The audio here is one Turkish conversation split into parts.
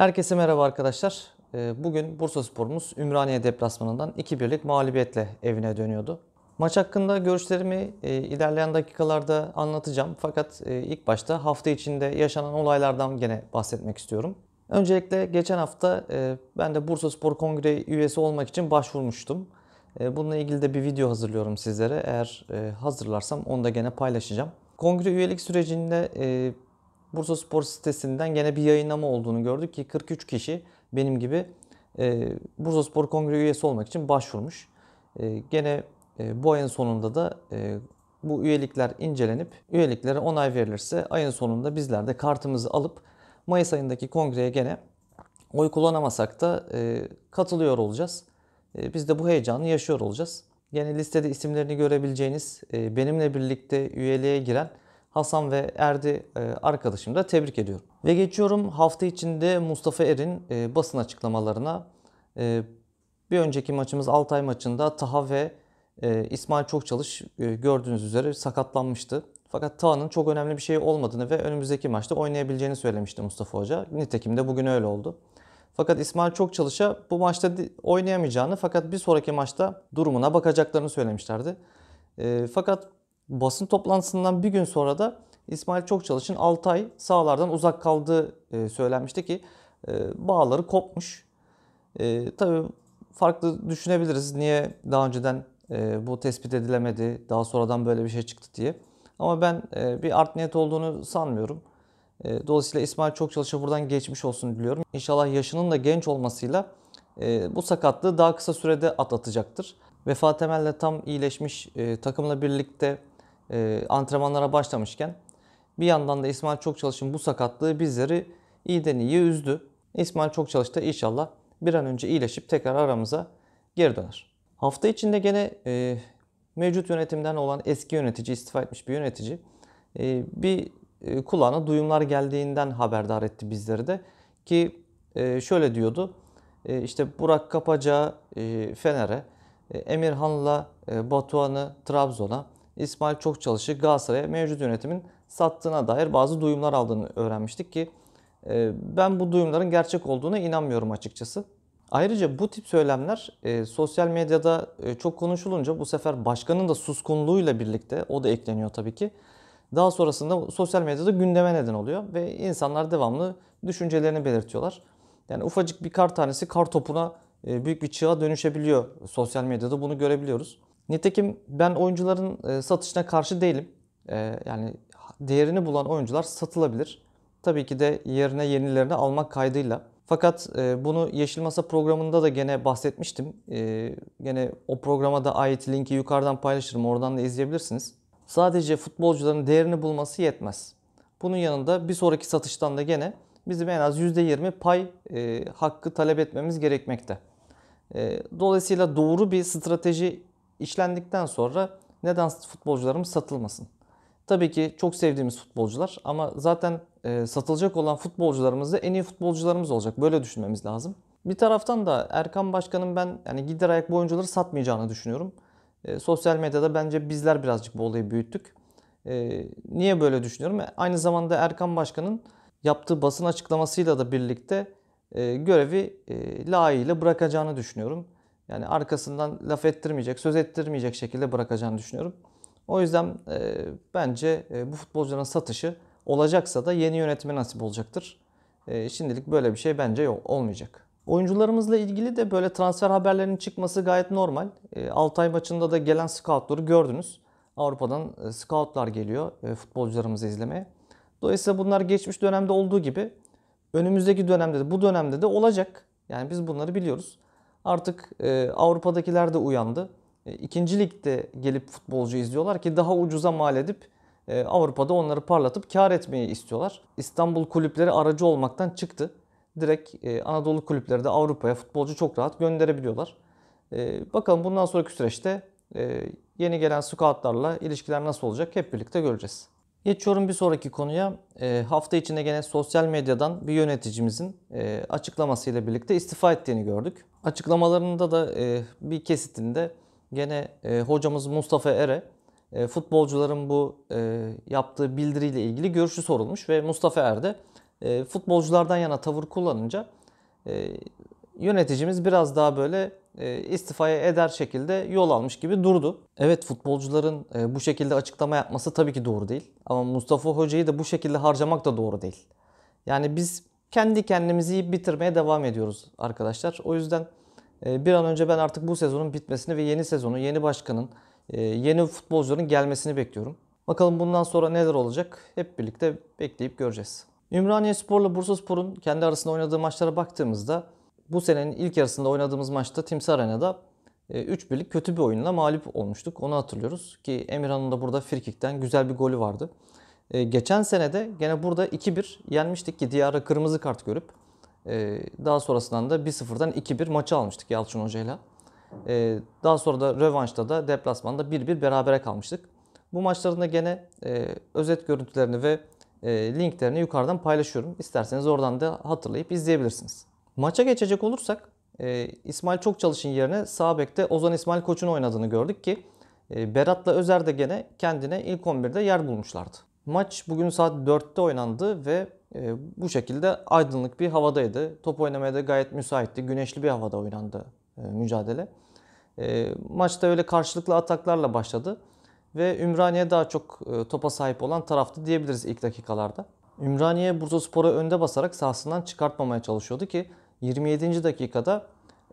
Herkese merhaba arkadaşlar. Ee, bugün Bursa Spor'umuz Ümraniye deplasmanından 2-1'lik mağlubiyetle evine dönüyordu. Maç hakkında görüşlerimi e, ilerleyen dakikalarda anlatacağım. Fakat e, ilk başta hafta içinde yaşanan olaylardan gene bahsetmek istiyorum. Öncelikle geçen hafta e, ben de Bursa Spor Kongre üyesi olmak için başvurmuştum. Bununla ilgili de bir video hazırlıyorum sizlere. Eğer hazırlarsam onu da gene paylaşacağım. Kongre üyelik sürecinde Bursa Spor sitesinden gene bir yayınlama olduğunu gördük ki 43 kişi benim gibi e, Bursa Spor Kongre üyesi olmak için başvurmuş. E, gene e, bu ayın sonunda da e, bu üyelikler incelenip üyeliklere onay verilirse ayın sonunda bizler de kartımızı alıp Mayıs ayındaki kongreye gene oy kullanamasak da e, katılıyor olacağız. E, biz de bu heyecanı yaşıyor olacağız. Gene listede isimlerini görebileceğiniz, e, benimle birlikte üyeliğe giren Hasan ve Erdi e, arkadaşımı da tebrik ediyorum. Ve geçiyorum hafta içinde Mustafa Er'in e, basın açıklamalarına. E, bir önceki maçımız Altay maçında Taha ve İsmail Çokçalış gördüğünüz üzere sakatlanmıştı. Fakat Taha'nın çok önemli bir şey olmadığını ve önümüzdeki maçta oynayabileceğini söylemişti Mustafa Hoca. Nitekim de bugün öyle oldu. Fakat İsmail çok çalışa bu maçta oynayamayacağını fakat bir sonraki maçta durumuna bakacaklarını söylemişlerdi. E, fakat Basın toplantısından bir gün sonra da İsmail Çokçalış'ın 6 ay sahalardan uzak kaldığı e, söylenmişti ki e, bağları kopmuş. E, tabii farklı düşünebiliriz. Niye daha önceden bu tespit edilemedi, daha sonradan böyle bir şey çıktı diye. Ama ben bir art niyet olduğunu sanmıyorum. Dolayısıyla İsmail çok Çokçalış'a buradan geçmiş olsun diliyorum. İnşallah yaşının da genç olmasıyla bu sakatlığı daha kısa sürede atlatacaktır. Vefa Temel'le tam iyileşmiş takımla birlikte e, antrenmanlara başlamışken bir yandan da İsmail Çok Çalış'ın bu sakatlığı bizleri iyiden iyi üzdü. İsmail Çok çalıştı inşallah bir an önce iyileşip tekrar aramıza geri döner. Hafta içinde gene e, mevcut yönetimden olan eski yönetici, istifa etmiş bir yönetici e, bir e, kulağına duyumlar geldiğinden haberdar etti bizleri de. Ki e, şöyle diyordu, e, işte Burak Kapaca e, Fener'e, e, Emirhan'la e, Batuhan'ı Trabzon'a, İsmail çok Çokçalış'ı Galatasaray'a mevcut yönetimin sattığına dair bazı duyumlar aldığını öğrenmiştik ki e, ben bu duyumların gerçek olduğuna inanmıyorum açıkçası. Ayrıca bu tip söylemler e, sosyal medyada e, çok konuşulunca bu sefer başkanın da suskunluğuyla birlikte o da ekleniyor tabii ki. Daha sonrasında sosyal medyada gündeme neden oluyor ve insanlar devamlı düşüncelerini belirtiyorlar. Yani ufacık bir kar tanesi kar topuna e, büyük bir çığa dönüşebiliyor sosyal medyada bunu görebiliyoruz. Nitekim ben oyuncuların e, satışına karşı değilim. E, yani değerini bulan oyuncular satılabilir. Tabii ki de yerine yenilerini almak kaydıyla. Fakat e, bunu Yeşil Masa programında da gene bahsetmiştim. Gene o programa da ait linki yukarıdan paylaşırım. Oradan da izleyebilirsiniz. Sadece futbolcuların değerini bulması yetmez. Bunun yanında bir sonraki satıştan da gene bizim en az %20 pay hakkı talep etmemiz gerekmekte. Dolayısıyla doğru bir strateji işlendikten sonra neden futbolcularımız satılmasın? Tabii ki çok sevdiğimiz futbolcular ama zaten e, satılacak olan futbolcularımız da en iyi futbolcularımız olacak. Böyle düşünmemiz lazım. Bir taraftan da Erkan Başkan'ın ben yani gider ayak bu oyuncuları satmayacağını düşünüyorum. E, sosyal medyada bence bizler birazcık bu olayı büyüttük. E, niye böyle düşünüyorum? E, aynı zamanda Erkan Başkan'ın yaptığı basın açıklamasıyla da birlikte e, görevi e, layığıyla bırakacağını düşünüyorum. Yani arkasından laf ettirmeyecek, söz ettirmeyecek şekilde bırakacağını düşünüyorum. O yüzden e, bence e, bu futbolcuların satışı olacaksa da yeni yönetime nasip olacaktır. E, şimdilik böyle bir şey bence yok, olmayacak. Oyuncularımızla ilgili de böyle transfer haberlerinin çıkması gayet normal. E, Altay maçında da gelen scoutları gördünüz. Avrupa'dan e, scoutlar geliyor e, futbolcularımızı izlemeye. Dolayısıyla bunlar geçmiş dönemde olduğu gibi önümüzdeki dönemde de bu dönemde de olacak. Yani biz bunları biliyoruz artık e, Avrupa'dakiler de uyandı. E, ikinci ligde gelip futbolcu izliyorlar ki daha ucuza mal edip e, Avrupa'da onları parlatıp kar etmeyi istiyorlar. İstanbul kulüpleri aracı olmaktan çıktı. Direkt e, Anadolu kulüpleri de Avrupa'ya futbolcu çok rahat gönderebiliyorlar. E, bakalım bundan sonraki süreçte e, yeni gelen scoutlarla ilişkiler nasıl olacak hep birlikte göreceğiz. Geçiyorum bir sonraki konuya. E, hafta içinde gene sosyal medyadan bir yöneticimizin e, açıklamasıyla birlikte istifa ettiğini gördük. Açıklamalarında da e, bir kesitinde gene e, hocamız Mustafa Ere e, futbolcuların bu e, yaptığı bildiriyle ilgili görüşü sorulmuş ve Mustafa Er de e, futbolculardan yana tavır kullanınca e, yöneticimiz biraz daha böyle e, istifaya eder şekilde yol almış gibi durdu. Evet futbolcuların e, bu şekilde açıklama yapması tabii ki doğru değil. Ama Mustafa Hoca'yı da bu şekilde harcamak da doğru değil. Yani biz kendi kendimizi yiyip bitirmeye devam ediyoruz arkadaşlar. O yüzden e, bir an önce ben artık bu sezonun bitmesini ve yeni sezonu, yeni başkanın, yeni futbolcuların gelmesini bekliyorum. Bakalım bundan sonra neler olacak hep birlikte bekleyip göreceğiz. Ümraniye Spor'la Bursa Spor'un kendi arasında oynadığı maçlara baktığımızda bu senenin ilk yarısında oynadığımız maçta Timsi Arena'da 3 e, birlik kötü bir oyunla mağlup olmuştuk. Onu hatırlıyoruz ki Emirhan'ın da burada frikikten güzel bir golü vardı. E, geçen sene de gene burada 2-1 yenmiştik ki Diyar'a kırmızı kart görüp e, daha sonrasından da 1-0'dan 2-1 maçı almıştık Yalçın Hoca'yla. Daha sonra da rövanşta da deplasmanda 1-1 berabere kalmıştık. Bu maçlarında gene özet görüntülerini ve linklerini yukarıdan paylaşıyorum. İsterseniz oradan da hatırlayıp izleyebilirsiniz. Maça geçecek olursak e, İsmail çok çalışın yerine sağ bekte Ozan İsmail Koç'un oynadığını gördük ki e, Berat'la Özer de gene kendine ilk 11'de yer bulmuşlardı. Maç bugün saat 4'te oynandı ve e, bu şekilde aydınlık bir havadaydı. Top oynamaya da gayet müsaitti. Güneşli bir havada oynandı mücadele. maçta öyle karşılıklı ataklarla başladı ve Ümraniye daha çok topa sahip olan taraftı diyebiliriz ilk dakikalarda. Ümraniye Bursaspor'u önde basarak sahasından çıkartmamaya çalışıyordu ki 27. dakikada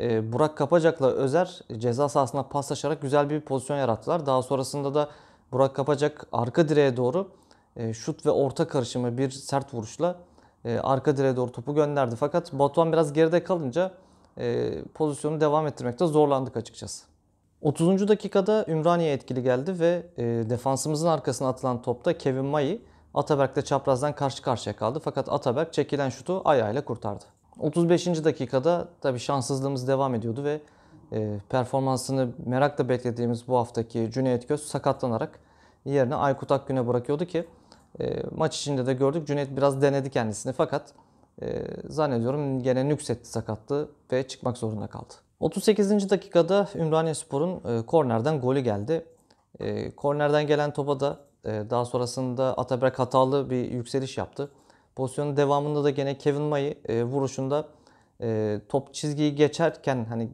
e, Burak Kapacak'la Özer ceza sahasına paslaşarak güzel bir pozisyon yarattılar. Daha sonrasında da Burak Kapacak arka direğe doğru e, şut ve orta karışımı bir sert vuruşla e, arka direğe doğru topu gönderdi. Fakat Batuhan biraz geride kalınca pozisyonu devam ettirmekte zorlandık açıkçası. 30. dakikada Ümraniye etkili geldi ve defansımızın arkasına atılan topta Kevin Mayi Ataberk'le çaprazdan karşı karşıya kaldı. Fakat Ataberk çekilen şutu ayağıyla kurtardı. 35. dakikada tabii şanssızlığımız devam ediyordu ve e, performansını merakla beklediğimiz bu haftaki Cüneyt Göz sakatlanarak yerine Aykut Akgün'e bırakıyordu ki e, maç içinde de gördük Cüneyt biraz denedi kendisini fakat e, zannediyorum gene nüksetti sakattı ve çıkmak zorunda kaldı. 38. dakikada Ümraniye Spor'un e, kornerden golü geldi. E, kornerden gelen topa da e, daha sonrasında Ataberk hatalı bir yükseliş yaptı. Pozisyonun devamında da gene Kevin Mayi e, vuruşunda e, top çizgiyi geçerken hani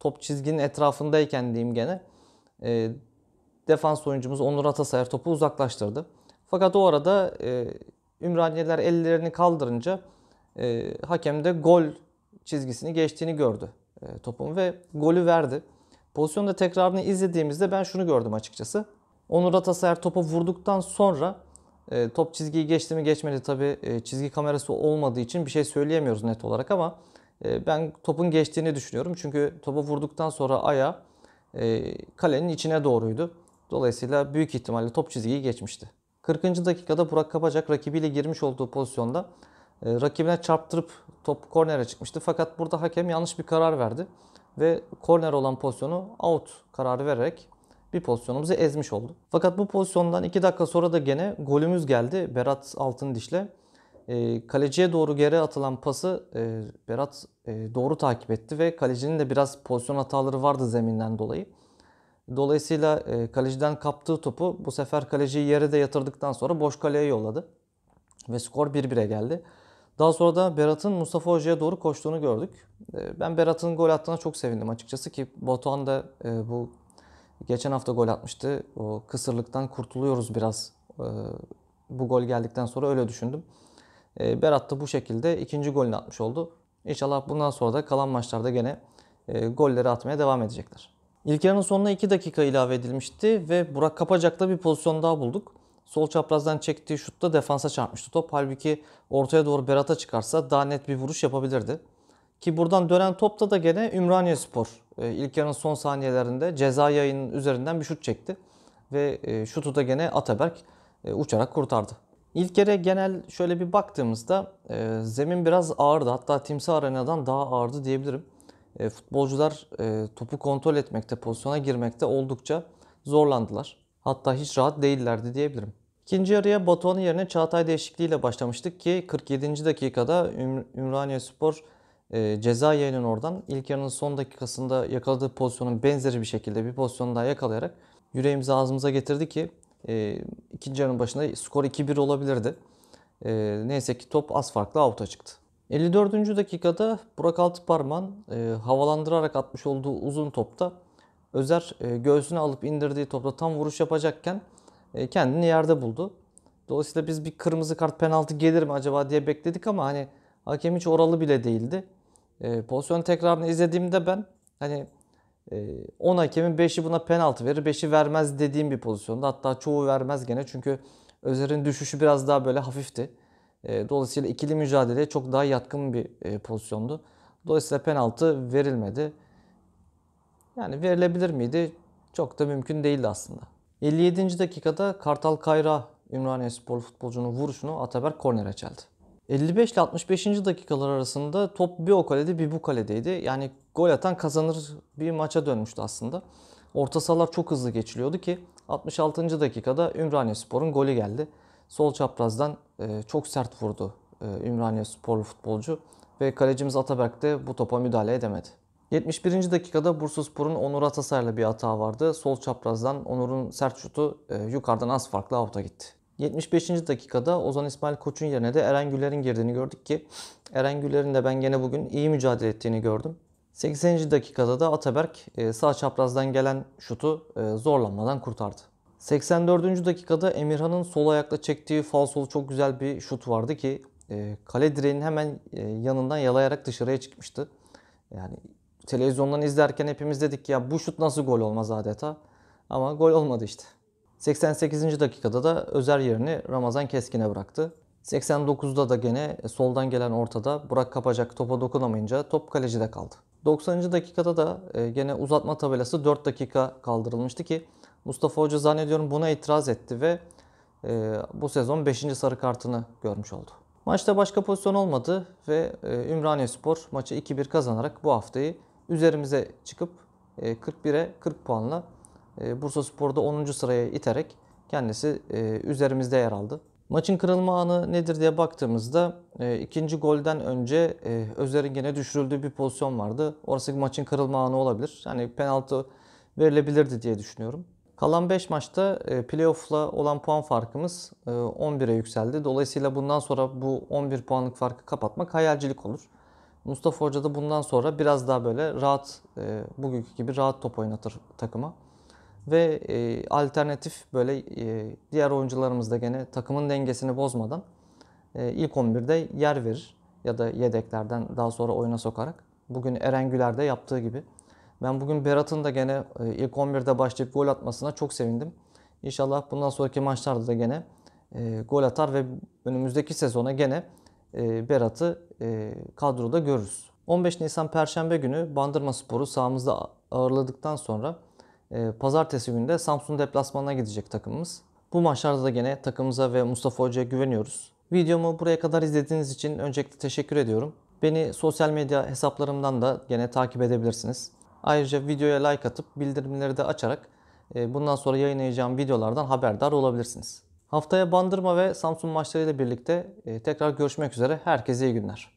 top çizginin etrafındayken diyeyim gene e, defans oyuncumuz Onur Atasayar topu uzaklaştırdı. Fakat o arada e, Ümraniyeler ellerini kaldırınca e, hakem de gol çizgisini geçtiğini gördü e, topun ve golü verdi. Pozisyonda tekrarını izlediğimizde ben şunu gördüm açıkçası. Onur Atasayar topa vurduktan sonra e, top çizgiyi geçti mi geçmedi tabi e, çizgi kamerası olmadığı için bir şey söyleyemiyoruz net olarak ama e, ben topun geçtiğini düşünüyorum. Çünkü topu vurduktan sonra aya kalenin içine doğruydu. Dolayısıyla büyük ihtimalle top çizgiyi geçmişti. 40. dakikada Burak Kapacak rakibiyle girmiş olduğu pozisyonda rakibine çarptırıp top kornere çıkmıştı. Fakat burada hakem yanlış bir karar verdi ve korner olan pozisyonu out kararı vererek bir pozisyonumuzu ezmiş oldu. Fakat bu pozisyondan 2 dakika sonra da gene golümüz geldi. Berat Altındiş'le e, ee, kaleciye doğru geri atılan pası e, Berat e, doğru takip etti ve kalecinin de biraz pozisyon hataları vardı zeminden dolayı. Dolayısıyla e, kaleciden kaptığı topu bu sefer kaleciyi yere de yatırdıktan sonra boş kaleye yolladı. Ve skor 1-1'e geldi. Daha sonra da Berat'ın Mustafa Hoca'ya doğru koştuğunu gördük. E, ben Berat'ın gol attığına çok sevindim açıkçası ki Batuhan da e, bu Geçen hafta gol atmıştı. O kısırlıktan kurtuluyoruz biraz. Ee, bu gol geldikten sonra öyle düşündüm. Ee, Berat da bu şekilde ikinci golünü atmış oldu. İnşallah bundan sonra da kalan maçlarda gene e, golleri atmaya devam edecekler. İlk yarının sonuna 2 dakika ilave edilmişti ve Burak Kapacak'ta bir pozisyon daha bulduk. Sol çaprazdan çektiği şutta defansa çarpmıştı top. Halbuki ortaya doğru Berat'a çıkarsa daha net bir vuruş yapabilirdi. Ki buradan dönen topta da gene Ümraniye Spor e, ilk yarın son saniyelerinde ceza yayının üzerinden bir şut çekti. Ve e, şutu da gene Ataberk e, uçarak kurtardı. İlk yere genel şöyle bir baktığımızda zemin biraz ağırdı. Hatta Timsah Arena'dan daha ağırdı diyebilirim. Futbolcular topu kontrol etmekte, pozisyona girmekte oldukça zorlandılar. Hatta hiç rahat değillerdi diyebilirim. İkinci yarıya Batuhan'ın yerine Çağatay değişikliğiyle başlamıştık ki 47. dakikada Ümraniye Spor e, ceza yayının oradan ilk yarının son dakikasında yakaladığı pozisyonun benzeri bir şekilde bir pozisyon daha yakalayarak yüreğimizi ağzımıza getirdi ki e, ikinci yarının başında skor 2-1 olabilirdi. E, neyse ki top az farklı avuta çıktı. 54. dakikada Burak Altıparman e, havalandırarak atmış olduğu uzun topta Özer e, göğsüne alıp indirdiği topta tam vuruş yapacakken e, kendini yerde buldu. Dolayısıyla biz bir kırmızı kart penaltı gelir mi acaba diye bekledik ama hani hakem hiç oralı bile değildi e, pozisyon tekrarını izlediğimde ben hani e, 10 hakemin 5'i buna penaltı verir 5'i vermez dediğim bir pozisyonda. Hatta çoğu vermez gene çünkü Özer'in düşüşü biraz daha böyle hafifti. E, dolayısıyla ikili mücadeleye çok daha yatkın bir e, pozisyondu. Dolayısıyla penaltı verilmedi. Yani verilebilir miydi? Çok da mümkün değildi aslında. 57. dakikada Kartal Kayra Ümraniye Spor futbolcunun vuruşunu Ataberk kornere çeldi. 55 ile 65. dakikalar arasında top bir o kalede bir bu kaledeydi. Yani gol atan kazanır bir maça dönmüştü aslında. Orta sahalar çok hızlı geçiliyordu ki 66. dakikada Ümraniye Spor'un golü geldi. Sol çaprazdan e, çok sert vurdu e, Ümraniye Sporlu futbolcu ve kalecimiz Ataberk de bu topa müdahale edemedi. 71. dakikada Bursaspor'un Onur Atasar'la bir hata vardı. Sol çaprazdan Onur'un sert şutu e, yukarıdan az farklı avuta gitti. 75. dakikada Ozan İsmail Koç'un yerine de Eren Güler'in girdiğini gördük ki Eren Güler'in de ben gene bugün iyi mücadele ettiğini gördüm. 80. dakikada da Ataberk e, sağ çaprazdan gelen şutu e, zorlanmadan kurtardı. 84. dakikada Emirhan'ın sol ayakla çektiği falsolu çok güzel bir şut vardı ki e, kale direğinin hemen yanından yalayarak dışarıya çıkmıştı. Yani televizyondan izlerken hepimiz dedik ya bu şut nasıl gol olmaz adeta. Ama gol olmadı işte. 88. dakikada da Özer yerini Ramazan Keskin'e bıraktı. 89'da da gene e, soldan gelen ortada Burak Kapacak topa dokunamayınca top kalecide kaldı. 90. dakikada da e, gene uzatma tabelası 4 dakika kaldırılmıştı ki Mustafa Hoca zannediyorum buna itiraz etti ve e, bu sezon 5. sarı kartını görmüş oldu. Maçta başka pozisyon olmadı ve Ümraniye Spor maçı 2-1 kazanarak bu haftayı üzerimize çıkıp 41'e 40 puanla e, Bursa Spor'da 10. sıraya iterek kendisi e, üzerimizde yer aldı. Maçın kırılma anı nedir diye baktığımızda e, ikinci golden önce e, Özer'in gene düşürüldüğü bir pozisyon vardı. Orası maçın kırılma anı olabilir. Yani penaltı verilebilirdi diye düşünüyorum. Kalan 5 maçta e, playoff'la olan puan farkımız e, 11'e yükseldi. Dolayısıyla bundan sonra bu 11 puanlık farkı kapatmak hayalcilik olur. Mustafa Hoca da bundan sonra biraz daha böyle rahat, bugünkü gibi rahat top oynatır takıma ve e, alternatif böyle e, diğer oyuncularımız da gene takımın dengesini bozmadan e, ilk 11'de yer verir ya da yedeklerden daha sonra oyuna sokarak. Bugün Eren Güler de yaptığı gibi. Ben bugün Berat'ın da gene e, ilk 11'de başlayıp gol atmasına çok sevindim. İnşallah bundan sonraki maçlarda da gene e, gol atar ve önümüzdeki sezona gene e, Berat'ı e, kadroda görürüz. 15 Nisan Perşembe günü Bandırma Sporu sahamızda ağırladıktan sonra ee, pazartesi günü de Samsun deplasmanına gidecek takımımız. Bu maçlarda da gene takımımıza ve Mustafa Hoca'ya güveniyoruz. Videomu buraya kadar izlediğiniz için öncelikle teşekkür ediyorum. Beni sosyal medya hesaplarımdan da gene takip edebilirsiniz. Ayrıca videoya like atıp bildirimleri de açarak e, bundan sonra yayınlayacağım videolardan haberdar olabilirsiniz. Haftaya Bandırma ve Samsun maçlarıyla birlikte e, tekrar görüşmek üzere. Herkese iyi günler.